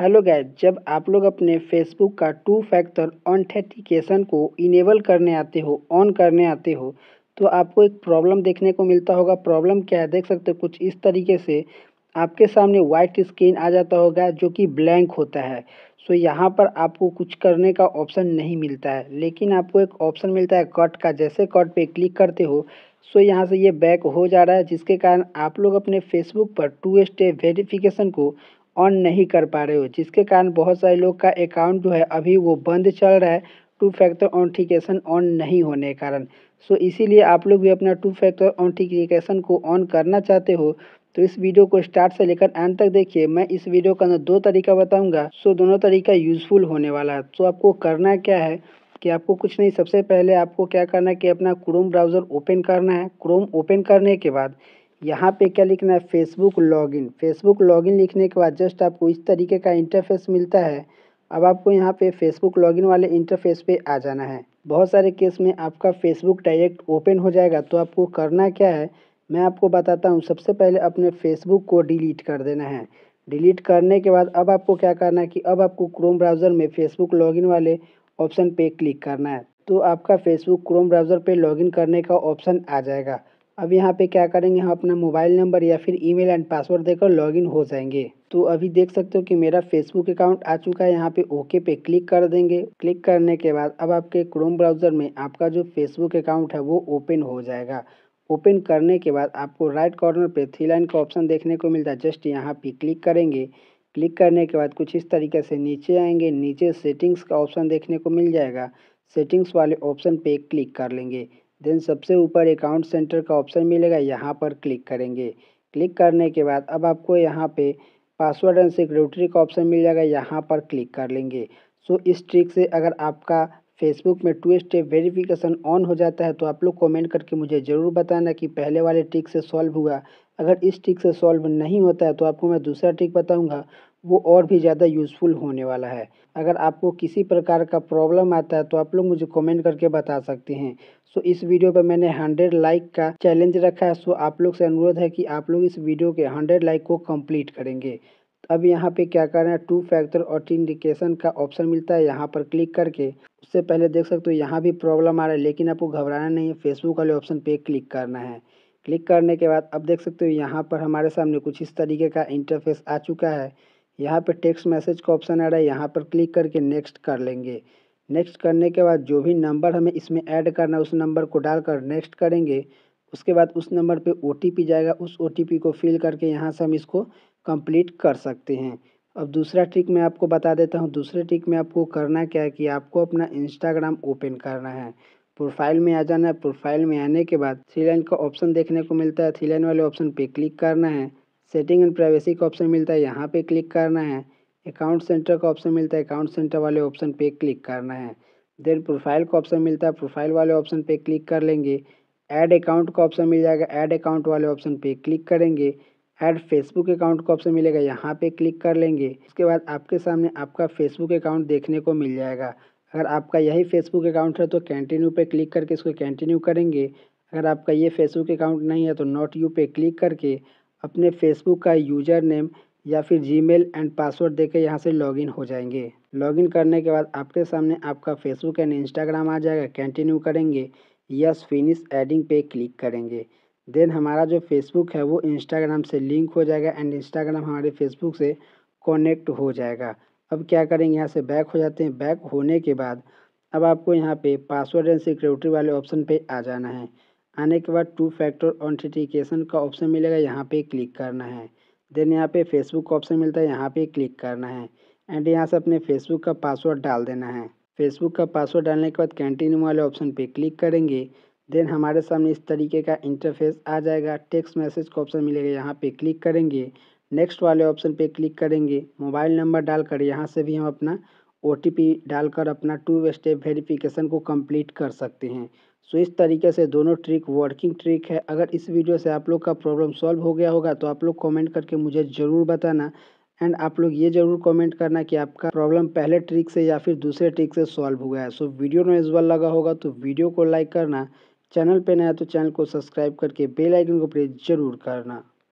hello guys जब आप लोग अपने फेसबुक का टू फैक्टर ऑनथेटिकेशन को इनेबल करने आते हो ऑन करने आते हो तो आपको एक प्रॉब्लम देखने को मिलता होगा प्रॉब्लम क्या है देख सकते हो कुछ इस तरीके से आपके सामने वाइट स्क्रीन आ जाता होगा जो कि ब्लैंक होता है सो यहाँ पर आपको कुछ करने का ऑप्शन नहीं मिलता है लेकिन आपको एक ऑप्शन मिलता है कट का जैसे कट पर क्लिक करते हो सो यहाँ से ये बैक हो जा रहा है जिसके कारण आप लोग अपने फेसबुक पर टू स्टेप वेरिफिकेशन को ऑन नहीं कर पा रहे हो जिसके कारण बहुत सारे लोग का अकाउंट जो है अभी वो बंद चल रहा है टू फैक्टर ऑनटिकेशन ऑन नहीं होने के कारण सो इसीलिए आप लोग भी अपना टू फैक्टर ऑनटिकेशन को ऑन करना चाहते हो तो इस वीडियो को स्टार्ट से लेकर एंड तक देखिए मैं इस वीडियो का अंदर दो तरीका बताऊंगा सो दोनों तरीका यूजफुल होने वाला है तो आपको करना क्या है कि आपको कुछ नहीं सबसे पहले आपको क्या करना है कि अपना क्रोम ब्राउज़र ओपन करना है क्रोम ओपन करने के बाद यहाँ पे क्या लिखना है फेसबुक लॉगिन फेसबुक लॉगिन लिखने के बाद जस्ट आपको इस तरीके का इंटरफेस मिलता है अब आपको यहाँ पे फेसबुक लॉगिन वाले इंटरफेस पे आ जाना है बहुत सारे केस में आपका फेसबुक डायरेक्ट ओपन हो जाएगा तो आपको करना क्या है मैं आपको बताता हूँ सबसे पहले अपने फेसबुक को डिलीट कर देना है डिलीट करने के बाद अब आपको क्या करना है कि अब आपको क्रोम ब्राउज़र में फेसबुक लॉगिन वाले ऑप्शन पे क्लिक करना है तो आपका फेसबुक क्रोम ब्राउज़र पे लॉगिन करने का ऑप्शन आ जाएगा अब यहाँ पे क्या करेंगे हम अपना मोबाइल नंबर या फिर ईमेल एंड पासवर्ड देकर लॉगिन हो जाएंगे तो अभी देख सकते हो कि मेरा फेसबुक अकाउंट आ चुका है यहाँ पे ओके पे क्लिक कर देंगे क्लिक करने के बाद अब आपके क्रोम ब्राउज़र में आपका जो फेसबुक अकाउंट है वो ओपन हो जाएगा ओपन करने के बाद आपको राइट कॉर्नर पर थ्री लाइन का ऑप्शन देखने को मिलता है जस्ट यहाँ पे क्लिक करेंगे क्लिक करने के बाद कुछ इस तरीके से नीचे आएंगे नीचे सेटिंग्स का ऑप्शन देखने को मिल जाएगा सेटिंग्स वाले ऑप्शन पे क्लिक कर लेंगे देन सबसे ऊपर अकाउंट सेंटर का ऑप्शन मिलेगा यहाँ पर क्लिक करेंगे क्लिक करने के बाद अब आपको यहाँ पे पासवर्ड एंड सिक्योरिटी का ऑप्शन मिल जाएगा यहाँ पर क्लिक कर लेंगे सो so, इस ट्रिक से अगर आपका फेसबुक में टू स्टेप वेरिफिकेशन ऑन हो जाता है तो आप लोग कमेंट करके मुझे ज़रूर बताना कि पहले वाले ट्रिक से सॉल्व हुआ अगर इस ट्रिक से सॉल्व नहीं होता है तो आपको मैं दूसरा ट्रिक बताऊँगा वो और भी ज़्यादा यूज़फुल होने वाला है अगर आपको किसी प्रकार का प्रॉब्लम आता है तो आप लोग मुझे कमेंट करके बता सकते हैं सो इस वीडियो पर मैंने हंड्रेड लाइक का चैलेंज रखा है सो आप लोग से अनुरोध है कि आप लोग इस वीडियो के हंड्रेड लाइक को कंप्लीट करेंगे अब यहाँ पे क्या करना है टू फैक्टर ऑथेंटिकेशन का ऑप्शन मिलता है यहाँ पर क्लिक करके उससे पहले देख सकते हो यहाँ भी प्रॉब्लम आ रहा है लेकिन आपको घबराना नहीं है फेसबुक वाले ऑप्शन पे क्लिक करना है क्लिक करने के बाद अब देख सकते हो यहाँ पर हमारे सामने कुछ इस तरीके का इंटरफेस आ चुका है यहाँ पर टेक्स्ट मैसेज का ऑप्शन आ रहा है यहाँ पर क्लिक करके नेक्स्ट कर लेंगे नेक्स्ट करने के बाद जो भी नंबर हमें इसमें ऐड करना है उस नंबर को डालकर नेक्स्ट करेंगे उसके बाद उस नंबर पे ओ जाएगा उस ओ को फिल करके यहाँ से हम इसको कंप्लीट कर सकते हैं अब दूसरा ट्रिक मैं आपको बता देता हूँ दूसरे ट्रिक में आपको करना क्या है कि आपको अपना इंस्टाग्राम ओपन करना है प्रोफाइल में आ जाना है प्रोफाइल में आने के बाद थ्री लाइन का ऑप्शन देखने को मिलता है थ्री लाइन वाले ऑप्शन पर क्लिक करना है सेटिंग एंड प्राइवेसी का ऑप्शन मिलता है यहाँ पे क्लिक करना है अकाउंट सेंटर का ऑप्शन मिलता है अकाउंट सेंटर वाले ऑप्शन पे क्लिक करना है देन प्रोफाइल का ऑप्शन मिलता है प्रोफाइल वाले ऑप्शन पे क्लिक कर लेंगे ऐड अकाउंट का ऑप्शन मिल जाएगा ऐड अकाउंट वाले ऑप्शन पे क्लिक करेंगे ऐड फेसबुक अकाउंट का ऑप्शन मिलेगा यहाँ पे क्लिक कर लेंगे उसके बाद आपके सामने आपका फेसबुक अकाउंट देखने को मिल जाएगा अगर आपका यही फेसबुक अकाउंट है तो कंटिन्यू पे क्लिक करके इसको कंटिन्यू करेंगे अगर आपका ये फेसबुक अकाउंट नहीं है तो नॉट यू पे क्लिक करके अपने फेसबुक का यूजर नेम या फिर जीमेल एंड पासवर्ड देकर यहाँ से लॉगिन हो जाएंगे लॉगिन करने के बाद आपके सामने आपका फेसबुक एंड इंस्टाग्राम आ जाएगा कंटिन्यू करेंगे यस फिनिश एडिंग पे क्लिक करेंगे देन हमारा जो फेसबुक है वो इंस्टाग्राम से लिंक हो जाएगा एंड इंस्टाग्राम हमारे फेसबुक से कनेक्ट हो जाएगा अब क्या करेंगे यहाँ से बैक हो जाते हैं बैक होने के बाद अब आपको यहाँ पे पासवर्ड एंड सिक्योरिटी वाले ऑप्शन पे आ जाना है आने के बाद टू फैक्टर ऑथेंटिकेशन का ऑप्शन मिलेगा यहाँ पे क्लिक करना है देन यहाँ पे फेसबुक का ऑप्शन मिलता है यहाँ पे क्लिक करना है एंड यहाँ से अपने फेसबुक का पासवर्ड डाल देना है फेसबुक का पासवर्ड डालने के बाद कैंटिन्यू वाले ऑप्शन पे क्लिक करेंगे देन हमारे सामने इस तरीके का इंटरफेस आ जाएगा टेक्स्ट मैसेज का ऑप्शन मिलेगा यहाँ पे क्लिक करेंगे नेक्स्ट वाले ऑप्शन पे क्लिक करेंगे मोबाइल नंबर डालकर यहाँ से भी हम अपना ओ डालकर अपना टू स्टेप वेरिफिकेशन को कंप्लीट कर सकते हैं सो इस तरीके से दोनों ट्रिक वर्किंग ट्रिक है अगर इस वीडियो से आप लोग का प्रॉब्लम सॉल्व हो गया होगा तो आप लोग कॉमेंट करके मुझे ज़रूर बताना एंड आप लोग ये ज़रूर कमेंट करना कि आपका प्रॉब्लम पहले ट्रिक से या फिर दूसरे ट्रिक से सॉल्व हुआ है सो वीडियो में इस लगा होगा तो वीडियो को लाइक करना चैनल पे नया तो चैनल को सब्सक्राइब करके बेल आइकन को प्रेस जरूर करना